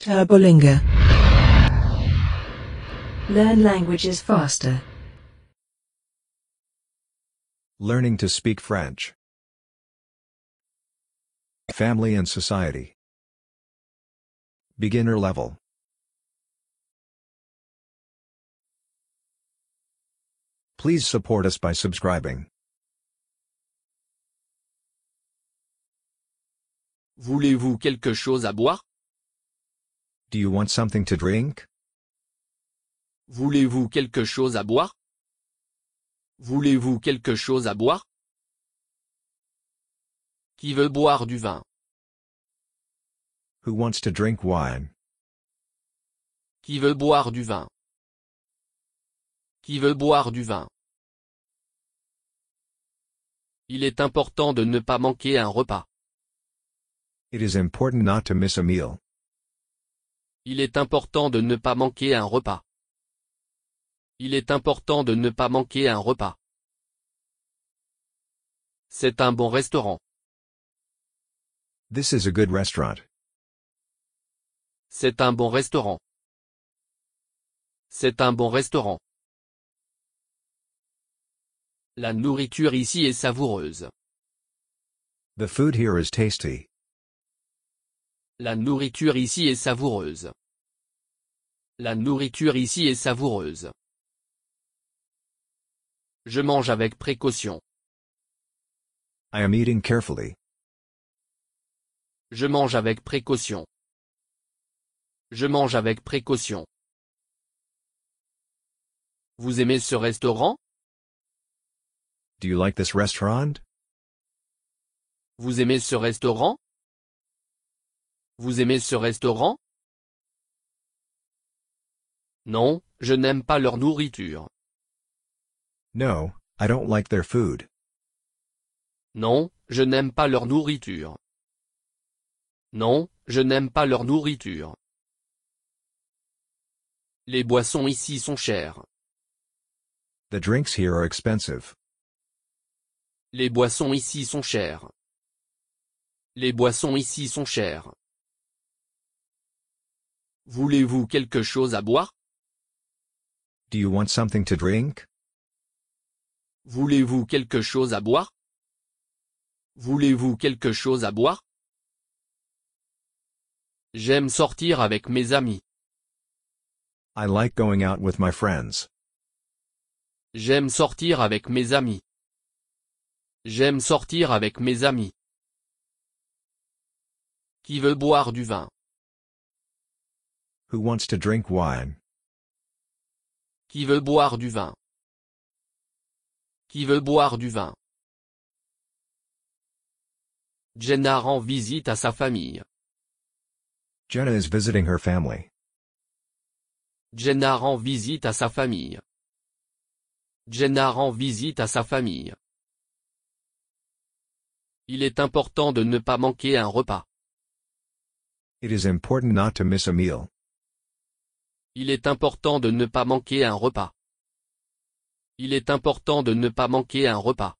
Turbolinga. Learn languages faster. Learning to speak French. Family and society. Beginner level. Please support us by subscribing. Voulez-vous quelque chose à boire Do you want something to drink? Voulez-vous quelque chose à boire? Voulez-vous quelque chose à boire? Qui veut boire du vin? Who wants to drink wine? Qui veut boire du vin? Qui veut boire du vin? Il est important de ne pas manquer un repas. It is important not to miss a meal. Il est important de ne pas manquer un repas. Il est important de ne pas manquer un repas. C'est un bon restaurant. This is a good restaurant. C'est un bon restaurant. C'est un bon restaurant. La nourriture ici est savoureuse. The food here is tasty. La nourriture ici est savoureuse. La nourriture ici est savoureuse. Je mange avec précaution. I am eating carefully. Je mange avec précaution. Je mange avec précaution. Vous aimez ce restaurant? restaurant? Vous aimez ce restaurant? Vous aimez ce restaurant? Non, je n'aime pas leur nourriture. No, I don't like their food. Non, je n'aime pas leur nourriture. Non, je n'aime pas leur nourriture. Les boissons ici sont chères. The drinks here are expensive. Les boissons ici sont chères. Les boissons ici sont chères. Voulez-vous quelque chose à boire Do you want something to drink? Voulez-vous quelque chose à boire? Voulez-vous quelque chose à boire? J'aime sortir avec mes amis. I like going out with my friends. J'aime sortir avec mes amis. J'aime sortir avec mes amis. Qui veut boire du vin? Who wants to drink wine? Qui veut boire du vin Qui veut boire du vin Jenna rend visite à sa famille. Jenna is visiting her family. Jenna rend visite à sa famille. Jenna rend visite à sa famille. Il est important de ne pas manquer un repas. It is important not to miss a meal. Il est important de ne pas manquer un repas. Il est important de ne pas manquer un repas.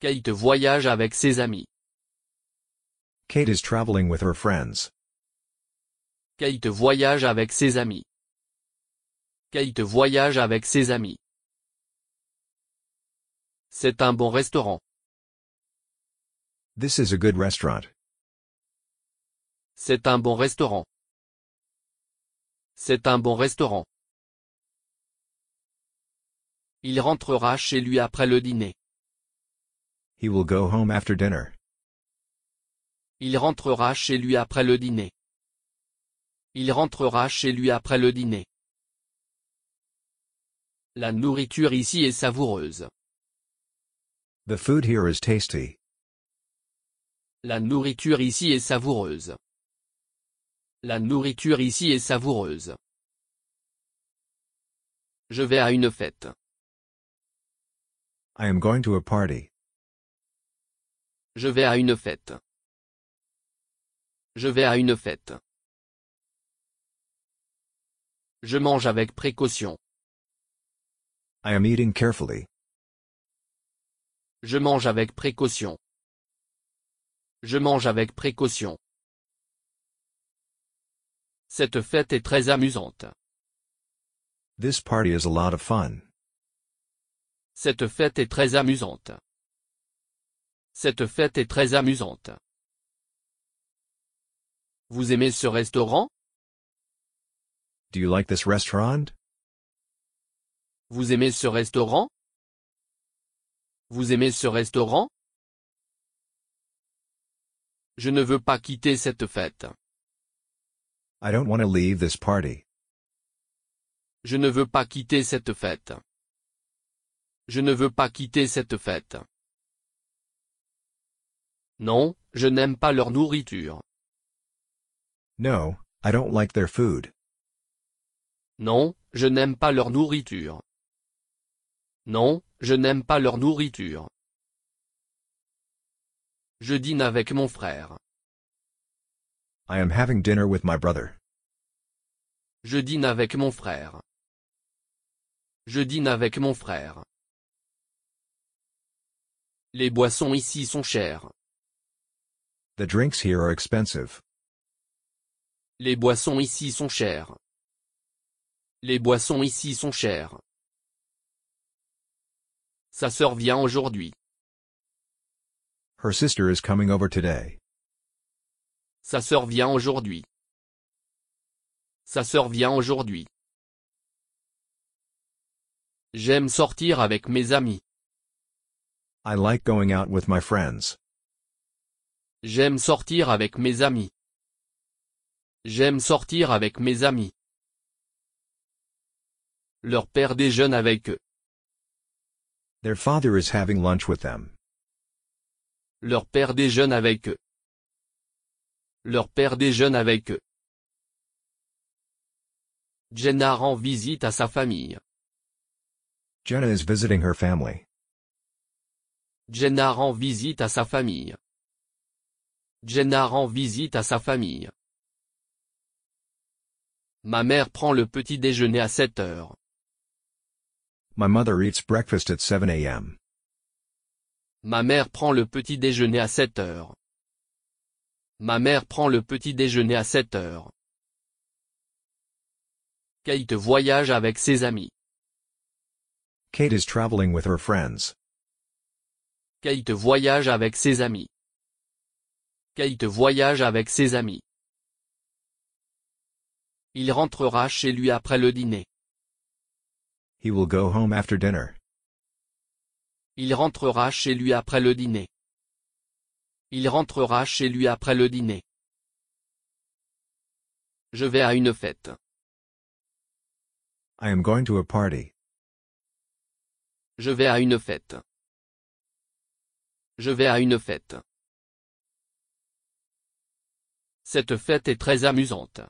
Kate voyage avec ses amis. Kate is traveling with her friends. Kate voyage avec ses amis. Kate voyage avec ses amis. C'est un bon restaurant. This is a good restaurant. C'est un bon restaurant. C'est un bon restaurant. Il rentrera chez lui après le dîner. Il rentrera chez lui après le dîner. Il rentrera chez lui après le dîner. La nourriture ici est savoureuse. La nourriture ici est savoureuse. La nourriture ici est savoureuse. Je vais à une fête. Je vais à une fête. Je vais à une fête. Je mange avec précaution. Je mange avec précaution. Je mange avec précaution. Cette fête est très amusante. Cette fête est très amusante. Cette fête est très amusante. Vous aimez ce restaurant? Vous aimez ce restaurant? Vous aimez ce restaurant? Je ne veux pas quitter cette fête. I don't want leave this party. Je ne veux pas quitter cette fête. Je ne veux pas quitter cette fête. Non, je n'aime pas leur nourriture. No, I don't like their food. Non, je n'aime pas leur nourriture. Non, je n'aime pas leur nourriture. Je dîne avec mon frère. I am having dinner with my brother. Je dîne avec mon frère. Je dîne avec mon frère. Les boissons ici sont chères. The drinks here are expensive. Les boissons ici sont chères. Les boissons ici sont chères. Sa sœur vient aujourd'hui. Her sister is coming over today. Sa sœur vient aujourd'hui. Sa sœur vient aujourd'hui. J'aime sortir avec mes amis. I like going out with my friends. J'aime sortir avec mes amis. J'aime sortir avec mes amis. Leur père déjeune avec eux. Their father is having lunch with them. Leur père déjeune avec eux leur père déjeune avec eux. Jenna rend visite à sa famille. Jenna is visiting her family. Jenna rend visite à sa famille. Jenna rend visite à sa famille. Ma mère prend le petit déjeuner à 7 heures. My mother eats breakfast at 7 a.m. Ma mère prend le petit déjeuner à 7 heures. Ma mère prend le petit déjeuner à 7 heures. Kate voyage avec ses amis. Kate is traveling with her friends. Kate voyage avec ses amis. Kate voyage avec ses amis. Il rentrera chez lui après le dîner. Il rentrera chez lui après le dîner. Il rentrera chez lui après le dîner. Je vais à une fête. I am going to a party. Je vais à une fête. Je vais à une fête. Cette fête est très amusante.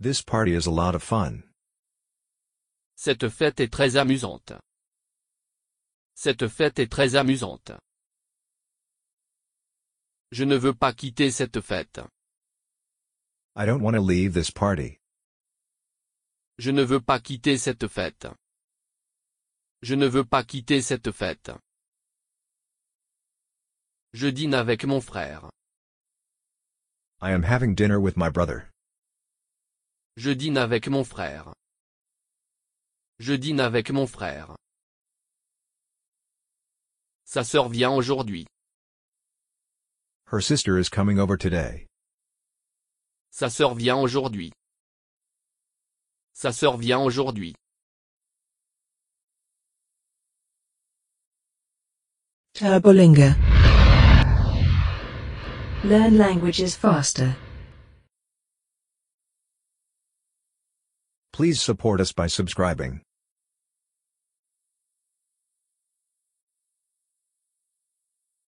This party is a lot of fun. Cette fête est très amusante. Cette fête est très amusante. Je ne veux pas quitter cette fête. Je ne veux pas quitter cette fête. Je ne veux pas quitter cette fête. Je dîne avec mon frère. Je dîne avec mon frère. Je dîne avec mon frère. Sa sœur vient aujourd'hui. Her sister is coming over today. Sa sœur vient aujourd'hui. Sa sœur vient aujourd'hui. Turbolinga. Learn languages faster. Please support us by subscribing.